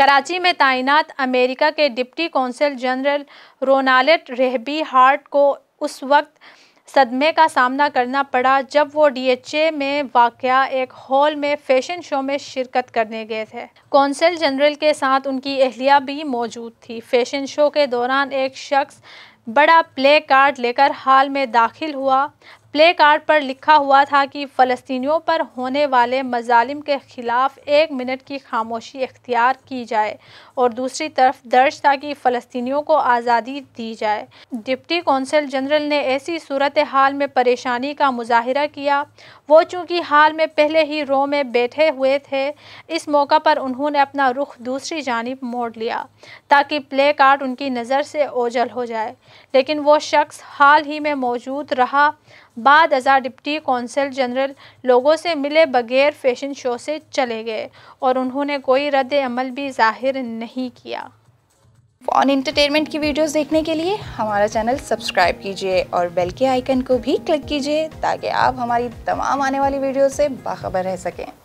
कराची में तैनात अमेरिका के डिप्टी कौंसल जनरल रोनाल्ड रेहबी हार्ट को उस वक्त सदमे का सामना करना पड़ा जब वो डीएचए में वाक़ एक हॉल में फैशन शो में शिरकत करने गए थे कौंसल जनरल के साथ उनकी अहलिया भी मौजूद थी फैशन शो के दौरान एक शख्स बड़ा प्ले कार्ड लेकर हाल में दाखिल हुआ प्ले कार्ड पर लिखा हुआ था कि फ़लस्तियों पर होने वाले मजालिम के ख़िलाफ़ एक मिनट की खामोशी इख्तियार की जाए और दूसरी तरफ दर्ज था कि फ़लस्तियों को आज़ादी दी जाए डिप्टी कौंसल जनरल ने ऐसी सूरत हाल में परेशानी का मुजाहरा किया वो चूँकि हाल में पहले ही रो में बैठे हुए थे इस मौका पर उन्होंने अपना रुख दूसरी जानब मोड़ लिया ताकि प्ले कार्ड उनकी नज़र से ओझल हो जाए लेकिन वो शख्स हाल ही में मौजूद रहा बाद अजार डिप्टी कौंसल जनरल लोगों से मिले बगैर फैशन शो से चले गए और उन्होंने कोई रद्द अमल भी जाहिर नहीं किया ऑन इंटरटेनमेंट की वीडियोस देखने के लिए हमारा चैनल सब्सक्राइब कीजिए और बेल के आइकन को भी क्लिक कीजिए ताकि आप हमारी तमाम आने वाली वीडियो से बाखबर रह सकें